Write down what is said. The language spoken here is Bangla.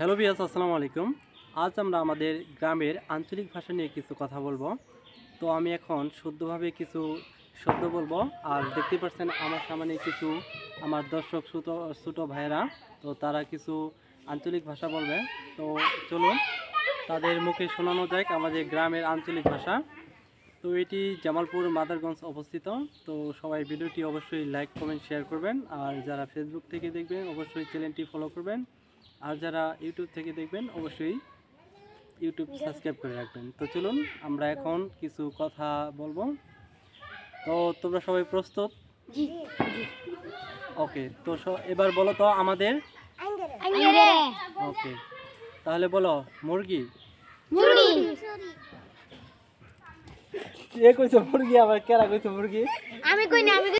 হ্যালো বিয়াস আসসালামু আলাইকুম আজ আমরা আমাদের গ্রামের আঞ্চলিক ভাষা নিয়ে কিছু কথা বলবো তো আমি এখন শুদ্ধভাবে কিছু শব্দ বলবো আর দেখতে পাচ্ছেন আমার সামনে কিছু আমার দর্শক ছোট ছোট ভাইয়েরা তো তারা কিছু আঞ্চলিক ভাষা বলবে তো চলুন তাদের মুখে শোনানো যাক আমাদের গ্রামের আঞ্চলিক ভাষা তো এটি জামালপুর মাদারগঞ্জ অবস্থিত তো সবাই ভিডিওটি অবশ্যই লাইক কমেন্ট শেয়ার করবেন আর যারা ফেসবুক থেকে দেখবেন অবশ্যই চ্যানেলটি ফলো করবেন আর যারা ইউটিউব থেকে দেখবেন অবশ্যই ইউটিউব সাবস্ক্রাইব করে রাখবেন তো চলুন আমরা এখন কিছু কথা বলব তো তোমরা সবাই প্রস্তুত ওকে তো এবার বলো তো আমাদের ওকে তাহলে বলো মুরগি এ কইছে মুরগি আবার কেরা কইছো মুরগি আমি কই না আমি